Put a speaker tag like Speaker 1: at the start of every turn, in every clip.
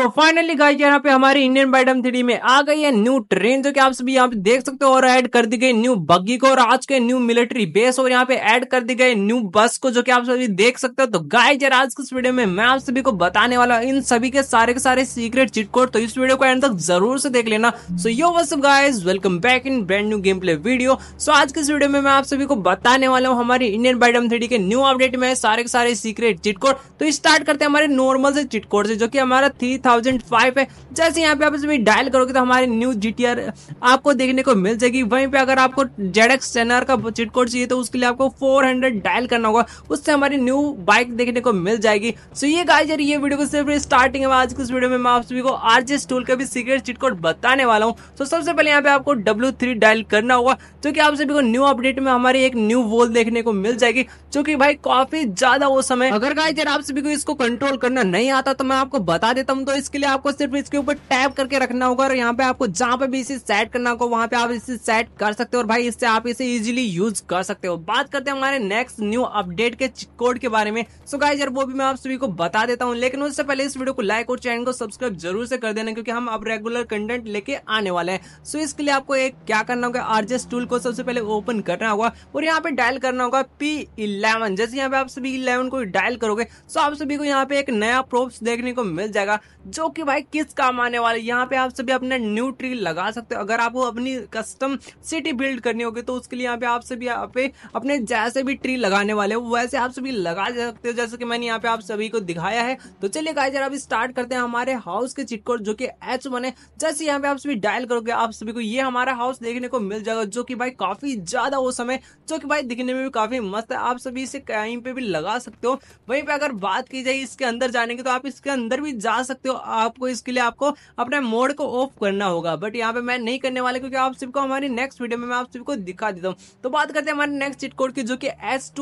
Speaker 1: तो finally guys यहाँ पे हमारी इंडियन बाइडम थ्री में आ गई है न्यू ट्रेन जो कि आप सभी यहाँ पे देख सकते हो और ऐड कर दी गई न्यू बग्गी को और आज के न्यू मिलिट्री बेस और यहाँ पे ऐड कर दी गई न्यू बस को जो कि आप सभी देख सकते हो तो गाइस यार आज के इस वीडियो में मैं आप सभी को बताने वाला हूँ इन सभी के सारे के सारे सीक्रेट चिटकोड तो इस वीडियो को एंड तक जरूर से देख लेना so yo wassup guys welcome back in brand new game play video so आज के इस वीडियो में मैं आप सभी को बताने वाला हूँ हमारी इंडियन बाइडम थ्री के न्यू अपडेट में सारे के सारे सीक्रेट चिटकोड तो स्टार्ट करते हैं हमारे नॉर्मल से चिटकोड से जो की हमारा थ्री 2005 है जैसे यहाँ पे आप इसमें डायल करोगे तो हमारे न्यू जी आपको देखने को मिल जाएगी वहीं पे अगर आपको जेड एक्स का चिट कोड चाहिए तो उसके लिए आपको 400 डायल करना होगा उससे हमारी न्यू बाइक देखने को मिल जाएगी सो ये गाइज यार ये वीडियो को सिर्फ स्टार्टिंग है आज के इस वीडियो में मैं आप सभी को आरजे टूल का भी सीक्रेट चिट कोड बताने वाला हूँ तो सबसे पहले यहाँ पे आपको डब्ल्यू डायल करना होगा जो की आप सभी को न्यू अपडेट में हमारी एक न्यू वोल देखने को मिल जाएगी जो भाई काफी ज्यादा वो समय अगर गाय यार आप सभी को इसको कंट्रोल करना नहीं आता तो मैं आपको बता देता हूँ तो तो इसके लिए आपको सिर्फ इसके ऊपर टैप करके रखना होगा और यहाँ पे आपको जहाँ पे भी इसे सेट करना होगा वहाँ पे आप इसे सेट कर सकते हो और भाई इससे आप इसे इजिली यूज कर सकते हो बात करते हैं हमारे नेक्स्ट न्यू अपडेट के कोड के बारे में सो गाइज यार वो भी मैं आप सभी को बता देता हूँ लेकिन उससे पहले इस वीडियो को लाइक और चैनल को सब्सक्राइब जरूर से कर देना क्योंकि हम अब रेगुलर कंटेंट लेके आने वाले हैं सो इसके लिए आपको एक क्या करना होगा आरजेस टूल को सबसे पहले ओपन करना होगा और यहाँ पे डायल करना होगा पी इलेवन जैसे यहाँ पे आप सभी इलेवन को डायल करोगे सो आप सभी को यहाँ पे एक नया प्रोप्स देखने को मिल जाएगा जो कि भाई किस काम आने वाले यहाँ पे आप सभी अपने न्यू ट्री लगा सकते हो अगर आपको अपनी कस्टम सिटी बिल्ड करनी होगी तो उसके लिए यहाँ पे आप सभी यहाँ पे अपने जैसे भी ट्री लगाने वाले हो वैसे आप सभी लगा सकते हो जैसे कि मैंने यहाँ पे आप सभी को दिखाया है तो चलिए गाइज यार अभी स्टार्ट करते हैं हमारे हाउस के चिटकोड जो कि एच वन है जैसे यहाँ पे आप सभी डायल करोगे आप सभी को ये हमारा हाउस देखने को मिल जाएगा जो कि भाई काफी ज्यादा वो समय जो कि भाई दिखने में भी काफी मस्त है आप सभी इसे कहीं पे भी लगा सकते हो वहीं पे अगर बात की जाए इसके अंदर जाने की तो आप इसके अंदर भी जा सकते हो हो तो आपको इसके लिए आपको अपने मोड को ऑफ करना होगा बट यहाँ पे मैं नहीं करने वाला क्योंकि आप सबको हमारी नेक्स्ट वीडियो में मैं आप को दिखा देता हूँ तो बात करते हैं हमारे नेक्स्ट चिट कोड की जो कि एस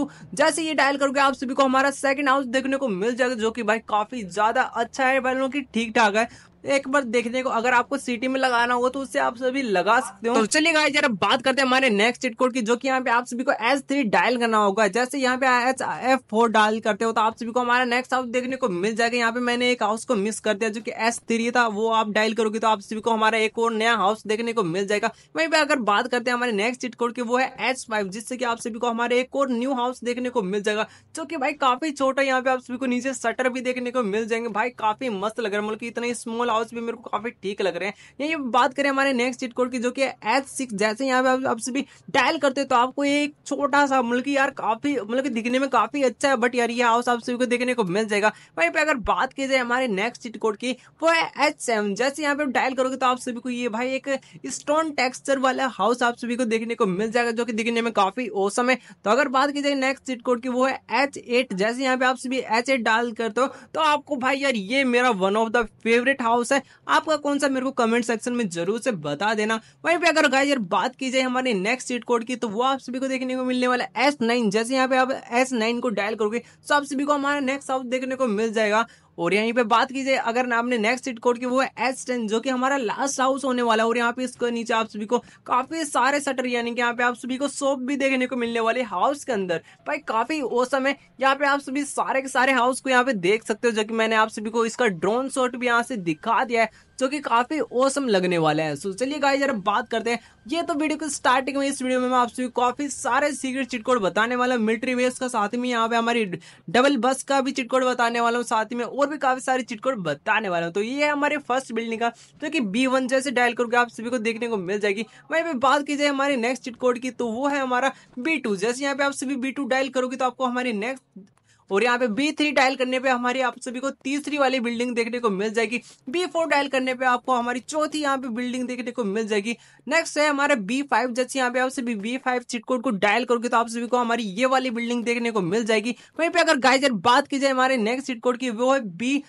Speaker 1: जैसे ये डायल करोगे आप सभी को हमारा सेकंड हाउस देखने को मिल जाएगा जो कि भाई काफी ज्यादा अच्छा है भाई लोगों की ठीक ठाक है एक बार देखने को अगर आपको सिटी में लगाना हो तो उससे आप सभी लगा सकते हो तो चलिए गाइस जरा बात करते हैं हमारे नेक्स्ट चिट कोड की जो कि यहाँ पे आप सभी को एस थ्री डायल करना होगा जैसे यहाँ पे एच एफ फोर डायल करते हो तो आप सभी को हमारा नेक्स्ट हाउस देखने को मिल जाएगा यहाँ पे मैंने एक हाउस को मिस कर दिया जो की एस थ्री था वो आप डायल करोगे तो आप सभी को हमारा एक और नया हाउस देखने को मिल जाएगा वही पर अगर बात करते हैं हमारे नेक्स्ट चिट कोड की वो है एच फाइव जिससे की आप सभी को हमारे एक और न्यू हाउस देखने को मिल जाएगा जो की भाई काफी छोटा यहाँ पे आप सभी को नीचे शटर भी देखने को मिल जाएंगे भाई काफी मस्त लग रहा है मतलब इतना इतने स्मॉल ब्लाउज भी मेरे को काफी ठीक लग रहे हैं यही बात करें हमारे नेक्स्ट चीट कोड की जो कि एच सिक्स जैसे यहाँ पे आप, आप सभी डायल करते हो तो आपको ये एक छोटा सा मतलब की यार काफी मतलब की दिखने में काफी अच्छा है बट यार ये हाउस आप सभी को देखने को मिल जाएगा वहीं पर अगर बात की जाए हमारे नेक्स्ट चीट कोड की वो है एच सेवन जैसे यहाँ पे डायल करोगे तो आप सभी को ये भाई एक स्टोन टेक्सचर वाला हाउस आप सभी को देखने को मिल जाएगा जो कि दिखने में काफी औसम है तो अगर बात की जाए नेक्स्ट चीट कोड की वो है एच एट जैसे यहाँ पे आप सभी एच एट डायल करते हो तो आपको भाई यार ये मेरा one of the favourite house house है आपका कौन सा मेरे को कमेंट सेक्शन में जरूर से बता देना वहीं पे अगर गाइज यार बात की जाए हमारे नेक्स्ट सीट कोड की तो वो आप सभी को देखने को मिलने वाला है एस नाइन जैसे यहाँ पे आप एस नाइन को डायल करोगे तो आप सभी को हमारा नेक्स्ट हाउस देखने को मिल जाएगा और यहीं पे बात कीजिए अगर आपने नेक्स्ट हिट कोड की वो है एस टेन जो कि हमारा लास्ट हाउस होने वाला है और यहाँ पे इसके नीचे आप सभी को काफी सारे सटर यानी कि यहाँ पे आप सभी को सोप भी देखने को मिलने वाले हाउस के अंदर भाई काफी औसम है यहाँ पे आप सभी सारे के सारे हाउस को यहाँ पे देख सकते हो जो कि मैंने आप सभी को इसका ड्रोन शॉट भी यहाँ से दिखा दिया है जो कि काफी औसम लगने वाला है सो चलिए गाइस जरा बात करते हैं ये तो वीडियो की स्टार्टिंग में इस वीडियो में मैं आप सभी काफी सारे सीक्रेट चिटकोड बताने वाला हूँ मिलिट्री वेस्ट का साथ में यहाँ पे हमारी डबल बस का भी चिटकोड बताने वाला हूँ साथ में और और भी काफ़ी सारे चिटकोड बताने वाला हूँ तो ये है हमारे फर्स्ट बिल्डिंग का जो कि बी वन जैसे डायल करके आप सभी को देखने को मिल जाएगी वहीं पे बात की जाए हमारे नेक्स्ट चिटकोड की तो वो है हमारा बी टू जैसे यहाँ पे आप सभी बी टू डायल करोगे तो आपको हमारे नेक्स्ट और यहाँ पे बी थ्री डायल करने पे हमारी आप सभी को तीसरी वाली बिल्डिंग देखने को मिल जाएगी बी फोर डायल करने पे आपको हमारी चौथी यहाँ पे बिल्डिंग देखने को मिल जाएगी नेक्स्ट है हमारे बी फाइव जैसे यहाँ पे आप सभी बी फाइव चिटकोड को डायल करोगे तो आप सभी को हमारी ये वाली बिल्डिंग देखने को मिल जाएगी वहीं पे अगर गाइजर बात की जाए हमारे नेक्स्ट चिटकोड कोड की वो है बी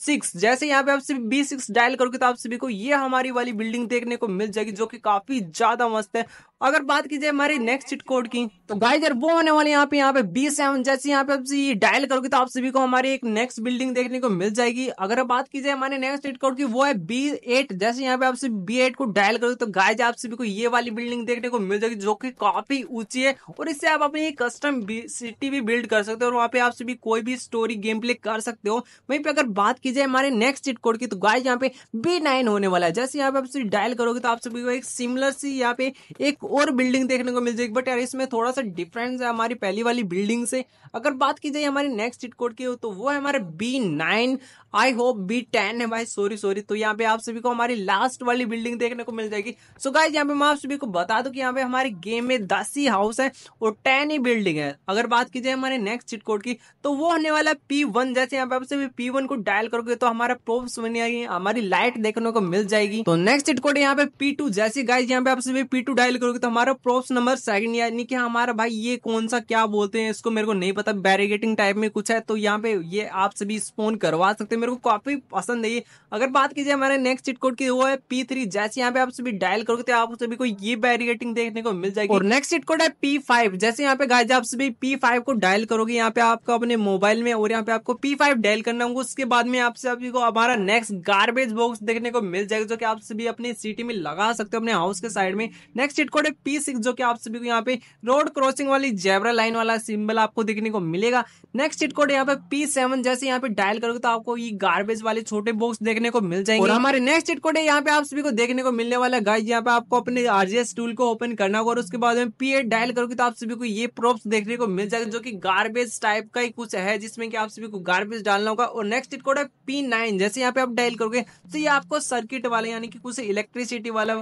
Speaker 1: सिक्स जैसे यहाँ पे आप सभी बी सिक्स डायल करोगे तो आप सभी को ये हमारी वाली बिल्डिंग देखने को मिल जाएगी जो कि काफी ज्यादा मस्त है अगर बात कीजिए हमारी नेक्स्ट चिट कोड की तो गाइस यार वो होने वाली यहाँ पे यहाँ पे बी सेवन जैसे यहाँ पे आप ये डायल करोगे तो आप सभी को हमारी एक नेक्स्ट बिल्डिंग देखने को मिल जाएगी अगर बात कीजिए हमारे नेक्स्ट चिट कोड की वो है बी एट जैसे यहाँ पे आप बी एट को डायल करोगे तो गाइज आप सभी को ये वाली बिल्डिंग देखने को मिल जाएगी जो की काफी ऊंची है और इससे आप अपनी कस्टम सिटी भी बिल्ड कर सकते हो और वहाँ पे आप सभी कोई भी स्टोरी गेम प्ले कर सकते हो वहीं पे अगर बात कीजिए हमारे नेक्स्ट चिट कोड की तो गाइज यहाँ पे बी होने वाला है जैसे यहाँ पे आप डायल करोगे तो आप सभी को एक सिमिलर सी यहाँ पे एक और बिल्डिंग देखने को मिल जाएगी बट यार इसमें थोड़ा सा डिफरेंस है हमारी पहली वाली बिल्डिंग से अगर बात की जाए हमारी नेक्स्ट चिट कोड की तो वो है हमारे B nine I hope B ten है भाई सॉरी सॉरी तो यहाँ पे आप सभी को हमारी लास्ट वाली बिल्डिंग देखने को मिल जाएगी सो so गाइज यहाँ पे मैं आप सभी को बता दू कि यहाँ पे हमारे गेम में दस ही हाउस है और टेन ही बिल्डिंग है अगर बात की जाए हमारे नेक्स्ट चिट कोड की तो वो होने वाला पी वन जैसे यहाँ पे आप सभी पी वन को डायल करोगे तो हमारा प्रोफ्स बनी आएगी हमारी लाइट देखने को मिल जाएगी तो नेक्स्ट चिट कोड यहाँ पे पी टू जैसे गाइज यहाँ पे आप सभी पी टू डायल करोगे तो हमारा प्रोप्स नंबर सेकंड यानी कि हमारा भाई ये कौन सा क्या बोलते हैं इसको मेरे को नहीं पता बैरिगेटिंग टाइप में कुछ है तो यहाँ पे ये आप सभी स्पोन करवा सकते हैं मेरे को काफी पसंद है ये अगर बात कीजिए हमारे नेक्स्ट चिट कोड की वो है पी थ्री जैसे यहाँ पे आप सभी डायल करोगे तो आप सभी को ये बैरिगेटिंग देखने को मिल जाएगी और नेक्स्ट चिट कोड है पी फाइव जैसे यहाँ पे गाय आप सभी पी फाइव को डायल करोगे यहाँ पे आपको अपने मोबाइल में और यहाँ पे आपको पी फाइव डायल करना होगा उसके बाद में आप सभी को हमारा नेक्स्ट गार्बेज बॉक्स देखने को मिल जाएगा जो कि आप सभी अपनी सिटी में लगा सकते हो अपने हाउस के साइड में नेक्स्ट चिट कोड मतलब पी सिक्स जो कि आप सभी को यहाँ पे रोड क्रॉसिंग वाली जेबरा लाइन वाला सिंबल आपको देखने को मिलेगा नेक्स्ट चिट कोड यहाँ पे पी सेवन जैसे यहाँ पे डायल करोगे तो आपको ये गार्बेज वाले छोटे बॉक्स देखने को मिल जाएंगे और हमारे नेक्स्ट चिट कोड है यहाँ पे आप सभी को देखने को मिलने वाला गाइज यहाँ पे आपको अपने आरजीएस टूल को ओपन करना होगा और उसके बाद में पी एड डायल करोगे तो आप सभी को ये प्रोप्स देखने को मिल जाएगा जो की गार्बेज टाइप का ही कुछ है जिसमें की आप सभी को गार्बेज डालना होगा और नेक्स्ट चिट कोड है पी जैसे यहाँ पे आप डायल करोगे तो ये आपको सर्किट वाले यानी कि कुछ इलेक्ट्रिसिटी वाला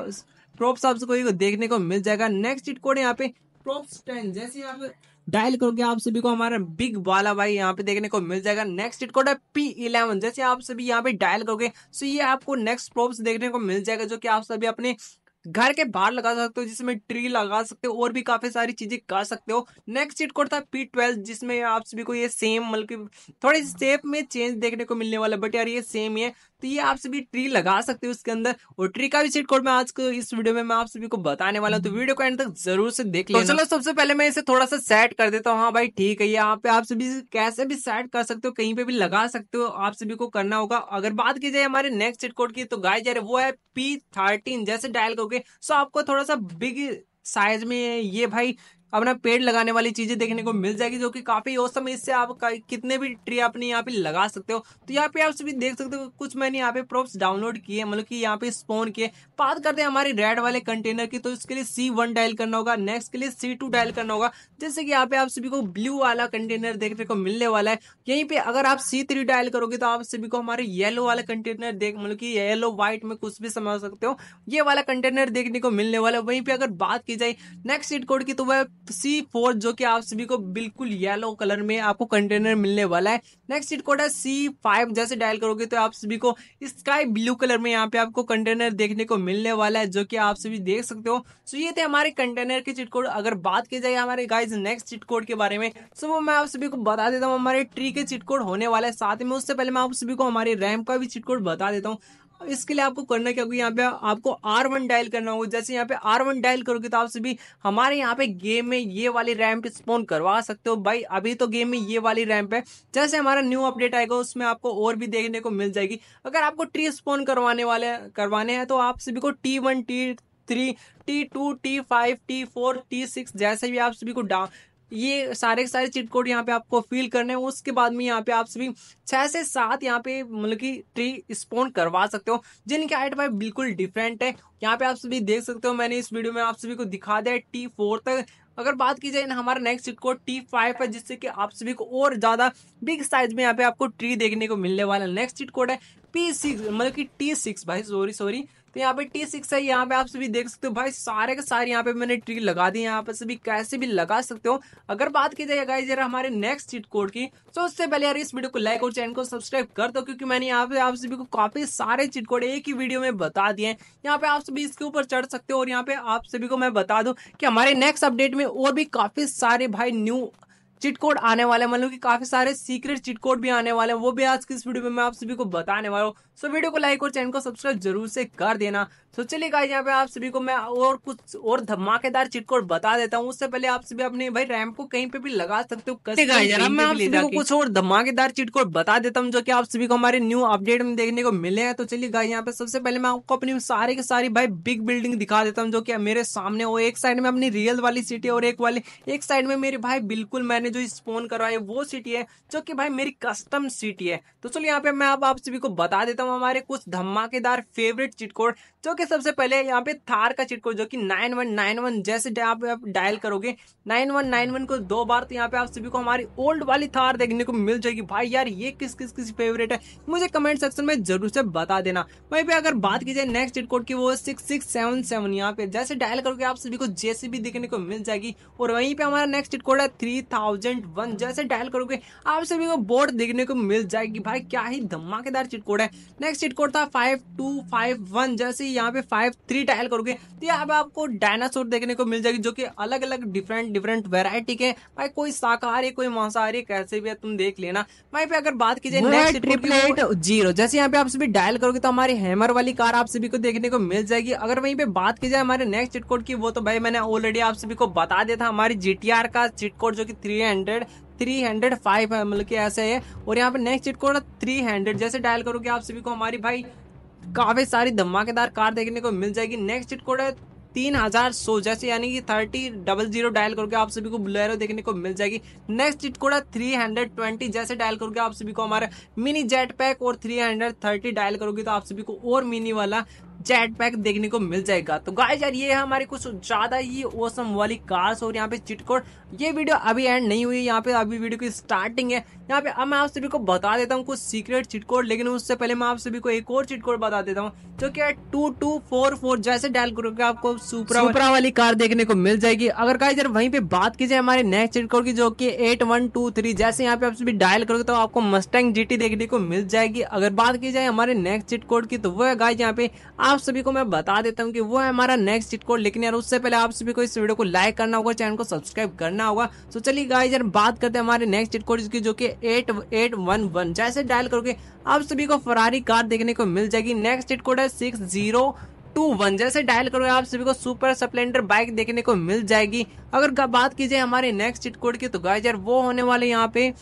Speaker 1: आप सभी को देखने को मिल जाएगा नेक्स्ट चीट कोड यहाँ पे प्रोप्स टेन जैसे यहाँ पे डायल करोगे आप सभी को हमारा बिग वाला भाई यहाँ पे देखने को मिल जाएगा नेक्स्ट इट कोड है पी इलेवन जैसे आप सभी यहाँ पे डायल करोगे सो ये आपको नेक्स्ट प्रॉप्स देखने को मिल जाएगा जो कि आप सभी अपने घर के बाहर लगा सकते हो जिसमें ट्री लगा सकते हो और भी काफी सारी चीजें कर सकते हो नेक्स्ट चीट कोड था पी ट्वेल्व जिसमें आप सभी को ये सेम मतलब थोड़ी सेफ में चेंज देखने को मिलने वाला बट यार ये सेम ही है तो ये आप सभी ट्री लगा सकते हो उसके अंदर और ट्री का भी सीट कोड मैं आज को इस वीडियो में मैं आप सभी को बताने वाला हूँ तो वीडियो को एंड तक जरूर से देख लो तो चलो सबसे पहले मैं इसे थोड़ा सा सेट कर देता हूँ हाँ भाई ठीक है यहाँ पे आप सभी कैसे भी सेट कर सकते हो कहीं पे भी लगा सकते हो आप सभी को करना होगा अगर बात की जाए हमारे नेक्स्ट सीट कोड की तो गाय जा वो है पी थर्टीन जैसे डायल करोगे सो आपको थोड़ा सा बिग साइज में ये भाई अपना पेड़ लगाने वाली चीजें देखने को मिल जाएगी जो कि काफी औसम है इससे आप कितने भी ट्री अपने यहाँ पे लगा सकते हो तो यहाँ पे आप सभी देख सकते हो कुछ मैंने यहाँ पे प्रोप्स डाउनलोड किए मतलब कि यहाँ पे स्पोन किए बात करते हैं हमारे रेड वाले कंटेनर की तो इसके लिए सी वन डायल करना होगा नेक्स्ट के लिए सी टू डायल करना होगा जैसे कि यहाँ पे आप सभी को ब्लू वाला कंटेनर देखने को मिलने वाला है यहीं पे अगर आप सी थ्री डायल करोगे तो आप सभी को हमारे येलो वाला कंटेनर देख मतलब की येलो व्हाइट में कुछ भी समझ सकते हो ये वाला कंटेनर देखने को मिलने वाला है वहीं पे अगर बात की जाए नेक्स्ट सीट कोड की तो वह सी फोर जो कि आप सभी को बिल्कुल येलो कलर में आपको कंटेनर मिलने वाला है नेक्स्ट सीट कोड है सी फाइव जैसे डायल करोगे तो आप सभी को स्काई ब्लू कलर में यहाँ पे आपको कंटेनर देखने को मिलने वाला है जो कि आप सभी देख सकते हो सो ये थे हमारे कंटेनर के चिट कोड अगर बात की जाए हमारे गाइज नेक्स्ट चिट कोड के बारे में सो वो मैं आप सभी को बता देता हूँ हमारे ट्री के चिट कोड होने वाला है साथ में उससे पहले मैं आप सभी को हमारे रैम का भी चिट कोड बता देता हूँ इसके लिए आपको करना क्या होगा यहाँ पे आपको आर वन डायल करना होगा जैसे यहाँ पे आर वन डायल करोगे तो आप सभी हमारे यहाँ पे गेम में ये वाली रैम्प स्पॉन करवा सकते हो भाई अभी तो गेम में ये वाली रैम्प है जैसे हमारा न्यू अपडेट आएगा उसमें आपको और भी देखने को मिल जाएगी अगर आपको ट्री स्पॉन करवाने वाले करवाने हैं तो आप सभी को T one T three T two T five T four T six जैसे भी आप सभी को डाउन ये सारे सारे चिट कोड यहाँ पे आपको फील करने हैं उसके बाद में यहाँ पे आप सभी छः से सात यहाँ पे मतलब की ट्री स्पोन करवा सकते हो जिनकी आइट भाई बिल्कुल डिफरेंट है यहाँ पे आप सभी देख सकते हो मैंने इस वीडियो में आप सभी को दिखा दिया टी फोर तक अगर बात की जाए ना हमारा next cheat code T five है जिससे कि आप सभी को और ज़्यादा बिग साइज में यहाँ पे आपको ट्री देखने को मिलने वाला नेक्स्ट सीट कोड है पी सिक्स मतलब कि टी सिक्स भाई सॉरी सॉरी यहाँ पे टी सिक्स है यहाँ पे आप सभी देख सकते हो भाई सारे के सारे यहाँ पे मैंने ट्री लगा दी यहाँ पे सभी कैसे भी लगा सकते हो अगर बात की जाए गाइज यार हमारे नेक्स्ट चीट कोड की तो उससे पहले यार इस वीडियो को लाइक और चैनल को सब्सक्राइब कर दो क्योंकि मैंने यहाँ पे आप सभी को काफी सारे चीट कोड एक ही वीडियो में बता दिए यहाँ पे आप सभी इसके ऊपर चढ़ सकते हो और यहाँ पे आप सभी को मैं बता दू की हमारे नेक्स्ट अपडेट में और भी काफी सारे भाई न्यू चिट कोड आने वाले मतलब कि काफी सारे सीक्रेट चिट कोड भी आने वाले हैं वो भी आज की इस वीडियो में मैं आप सभी को बताने वाला हूँ सो वीडियो को लाइक और चैनल को सब्सक्राइब जरूर से कर देना तो चलिए गाइस यहाँ पे आप सभी को मैं और कुछ और धमाकेदार चिटकोट बता देता हूँ उससे पहले आप सभी अपने भाई रैम को कहीं पे भी लगा सकते हो मैं आप सभी को कुछ और धमाकेदार चिटकोट बता देता हूँ जो कि आप सभी को हमारे न्यू अपडेट में देखने को मिले हैं तो चलिए गाइस यहाँ पे सबसे पहले मैं आपको अपनी सारे के सारी भाई बिग बिल्डिंग दिखा देता हूँ जो की मेरे सामने वो एक साइड में अपनी रियल वाली सिटी और एक वाली एक साइड में मेरे भाई बिल्कुल मैंने जो स्पोन करवाई वो सिटी है जो की भाई मेरी कस्टम सिटी है तो चलिए यहाँ पे मैं आप सभी को बता देता हूँ हमारे कुछ धमाकेदार फेवरेट चिटकोट जो कि सबसे पहले यहाँ पे थार का चिट जो कि नाइन वन नाइन वन जैसे आप डायल करोगे नाइन वन नाइन वन को दो बार तो यहाँ पे आप सभी को हमारी ओल्ड वाली थार देखने को मिल जाएगी भाई यार ये किस किस किस फेवरेट है मुझे कमेंट सेक्शन में जरूर से बता देना वहीं पे अगर बात की जाए नेक्स्ट चिट कोड की वो सिक्स सिक्स सेवन सेवन यहाँ पे जैसे डायल करोगे आप सभी को जैसे भी देखने को मिल जाएगी और वहीं पे हमारा नेक्स्ट चिट कोड है थ्री थाउजेंड वन जैसे डायल करोगे आप सभी को बोर्ड देखने को मिल जाएगी भाई क्या ही धमाकेदार चिट कोड है नेक्स्ट चिट कोड था फाइव टू फाइव वन जैसे यहाँ यहाँ पे फाइव थ्री टाइल करोगे तो यहाँ पे आपको डायनासोर देखने को मिल जाएगी जो कि अलग अलग डिफरेंट डिफरेंट वेराइटी के भाई कोई शाकाहारी कोई मांसाहारी कैसे भी है तुम देख लेना भाई पे अगर बात की जाए नेक्स्ट ट्रिपल एट जीरो जैसे यहाँ पे आप सभी डायल करोगे तो हमारी हैमर वाली कार आप सभी को देखने को मिल जाएगी अगर वहीं पे बात की जाए हमारे नेक्स्ट चिटकोड की वो तो भाई मैंने ऑलरेडी आप सभी को बता दिया था हमारी जीटीआर का चिटकोड जो कि three hundred three hundred five है मतलब कि ऐसे है और यहाँ पे नेक्स्ट चिटकोड थ्री हंड्रेड जैसे डायल करोगे आप सभी को हमारी भाई काफी सारी धमाकेदार कार देखने को मिल जाएगी नेक्स्ट चिट कोड है तीन हजार सो जैसे यानी कि थर्टी डबल जीरो डायल करके आप सभी को बुलेरो देखने को मिल जाएगी नेक्स्ट चिट कोड है थ्री हंड्रेड ट्वेंटी जैसे डायल करके आप सभी को हमारा मिनी जेट पैक और थ्री हंड्रेड थर्टी डायल करोगे तो आप सभी को और मिनी वाला जेट पैक देखने को मिल जाएगा तो गाइज यार ये है हमारी कुछ ज्यादा ही ओसम वाली कार्स और यहाँ पे चिटकोड ये वीडियो अभी एंड नहीं हुई यहाँ पे अभी वीडियो की स्टार्टिंग है यहाँ पे अब मैं आप सभी को बता देता हूँ कुछ सीक्रेट चिटकोड लेकिन उससे पहले मैं आप सभी को एक और चिटकोड बता देता हूँ जो कि टू टू फोर फोर जैसे डायल करोगे आपको सुपरा सुपरा वाली कार देखने को मिल जाएगी अगर गाइज यार वहीं पे बात कीजिए हमारे नेक्स्ट चिटकोड की जो कि एट वन टू थ्री जैसे यहाँ पे आप सभी डायल करोगे तो आपको मस्टैंग जीटी देखने को मिल जाएगी अगर बात की जाए हमारे नेक्स्ट चिटकोड की तो वह गाइज यहाँ पे आप सभी को मैं बता देता हूँ कि वो है हमारा नेक्स्ट चिट कोड लेकिन यार उससे पहले आप सभी को इस वीडियो को लाइक करना होगा चैनल को सब्सक्राइब करना होगा तो चलिए गाइज यार बात करते हैं हमारे नेक्स्ट चिट कोड की जो कि एट एट वन वन जैसे डायल करोगे आप सभी को फरारी कार देखने को मिल जाएगी नेक्स्ट चिट कोड है सिक्स जीरो टू वन जैसे डायल करोगे आप सभी को सुपर स्प्लेंडर बाइक देखने को मिल जाएगी अगर बात कीजिए हमारे नेक्स्ट चिट कोड की तो गाइज यार वो होने वाले यहाँ पे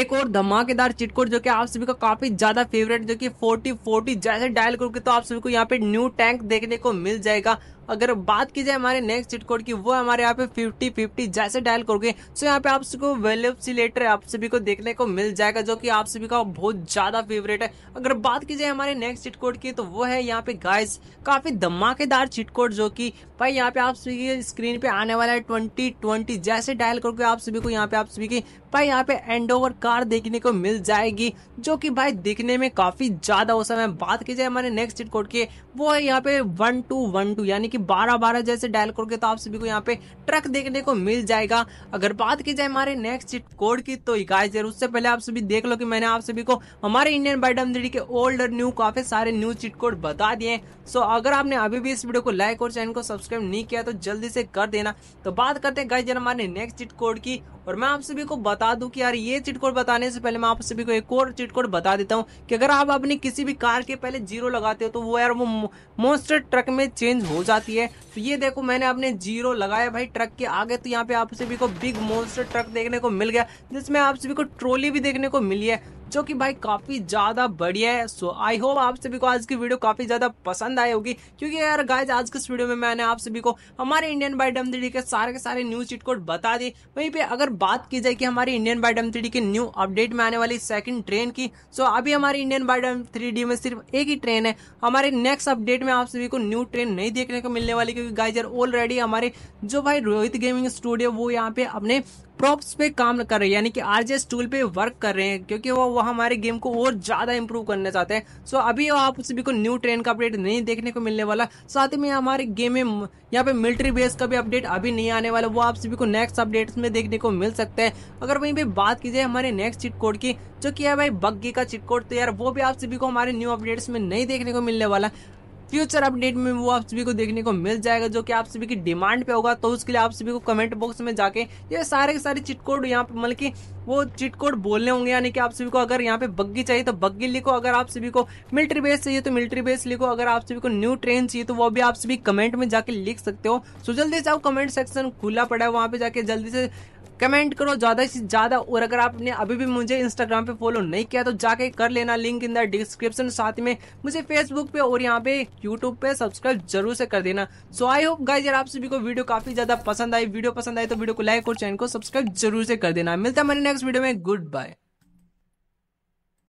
Speaker 1: एक और धमाकेदार चिटकोड जो कि आप सभी का काफी ज्यादा फेवरेट जो कि 40 40 जैसे डायल करोगे तो आप सभी को यहाँ पे न्यू टैंक देखने को मिल जाएगा अगर बात की जाए हमारे नेक्स्ट चिट कोड की वो हमारे यहाँ पे फिफ्टी फिफ्टी जैसे डायल करोगे तो यहाँ पे आप सबको वेलोसिलेटर आप सभी को देखने को मिल जाएगा जो कि आप सभी का बहुत ज्यादा फेवरेट है अगर बात की जाए हमारे नेक्स्ट चिट कोड की तो वो है यहाँ पे गाइस काफी धमाकेदार चिट कोड जो कि भाई यहाँ पे आप सभी स्क्रीन पे आने वाला है ट्वेंटी ट्वेंटी जैसे डायल करोगे आप सभी को यहाँ पे आप सभी की भाई यहाँ पे एंड ओवर कार देखने को मिल जाएगी जो कि भाई दिखने में काफी ज्यादा औसम है बात की जाए हमारे नेक्स्ट चिट कोड की वो है यहाँ पे वन टू वन टू यानी कि 12 12 जैसे डायल करोगे तो आप सभी को यहाँ पे ट्रक देखने को मिल जाएगा अगर बात की जाए हमारे नेक्स्ट कोड की तो गाइस यार उससे पहले आप सभी देख लो कि मैंने आप सभी को हमारे इंडियन बाइडम के ओल्ड और न्यू काफी सारे न्यू चिट कोड बता दिए सो अगर आपने अभी भी इस वीडियो को लाइक और चैनल को सब्सक्राइब नहीं किया तो जल्दी से कर देना तो बात करते हैं गाइस जरा हमारे नेक्स्ट चिट कोड की और मैं आप सभी को बता दूं कि यार ये चिट कोड बताने से पहले मैं आप सभी को एक और चिट कोड बता देता हूं कि अगर आप अपनी किसी भी कार के पहले जीरो लगाते हो तो वो यार वो मोस्टर ट्रक में चेंज हो जाती है तो ये देखो मैंने अपने जीरो लगाया भाई ट्रक के आगे तो यहाँ पे आप सभी को बिग मोस्टर ट्रक देखने को मिल गया जिसमें आप सभी को ट्रोली भी देखने को मिली है जो कि भाई काफी ज्यादा बढ़िया है सो आई होप आप सभी को आज की वीडियो काफी ज्यादा पसंद आई होगी क्योंकि यार गाइज आज के इस वीडियो में मैंने आप सभी को हमारे इंडियन बाई डम के सारे के सारे न्यू चिट कोड बता दी वहीं पे अगर बात की जाए कि हमारे इंडियन बाई डम के न्यू अपडेट में आने वाली सेकंड ट्रेन की सो अभी हमारे इंडियन बाई डम में सिर्फ एक ही ट्रेन है हमारे नेक्स्ट अपडेट में आप सभी को न्यू ट्रेन नहीं देखने को मिलने वाली क्योंकि गाइज यार ऑलरेडी हमारे जो भाई रोहित गेमिंग स्टूडियो वो यहाँ पे अपने प्रॉप्स पे काम कर रहे हैं यानी कि आरजेएस टूल पे वर्क कर रहे हैं क्योंकि वो वह हमारे गेम को और ज़्यादा इंप्रूव करना चाहते हैं सो अभी आप सभी को न्यू ट्रेन का अपडेट नहीं देखने को मिलने वाला साथ ही में हमारे गेम में यहाँ पे मिलिट्री बेस का भी अपडेट अभी नहीं आने वाला वो आप सभी को नेक्स्ट अपडेट्स में देखने को मिल सकता है अगर वहीं पर बात की जाए हमारे नेक्स्ट चिट कोड की जो कि है भाई बग्गी का चिट कोड तो यार वो भी आप सभी को हमारे न्यू अपडेट्स में नहीं देखने को मिलने वाला फ्यूचर अपडेट में वो आप सभी को देखने को मिल जाएगा जो कि आप सभी की डिमांड पे होगा तो उसके लिए आप सभी को कमेंट बॉक्स में जाके ये सारे के सारे चिटकोड यहाँ पे मतलब की वो चिट कोड बोलने होंगे यानी कि आप सभी को अगर यहाँ पे बग्गी चाहिए तो बग्गी लिखो अगर आप सभी को मिलिट्री बेस चाहिए तो मिलिट्री बेस लिखो अगर आप सभी को न्यू ट्रेन चाहिए तो वो भी आप सभी कमेंट में जाके लिख सकते हो सो जल्दी से आओ कमेंट सेक्शन खुला पड़ा है वहाँ पे जाके जल्दी से कमेंट करो ज़्यादा से ज़्यादा और अगर आपने अभी भी मुझे इंस्टाग्राम पे फॉलो नहीं किया तो जाके कर लेना लिंक इन द डिस्क्रिप्शन साथ में मुझे फेसबुक पे और यहाँ पे यूट्यूब पे सब्सक्राइब जरूर से कर देना सो आई होप गाइज यार आप सभी को वीडियो काफी ज़्यादा पसंद आई वीडियो पसंद आई तो वीडियो को लाइक और चैनल को सब्सक्राइब जरूर से कर देना मिलता है मैंने नेक्स्ट वीडियो में गुड बाय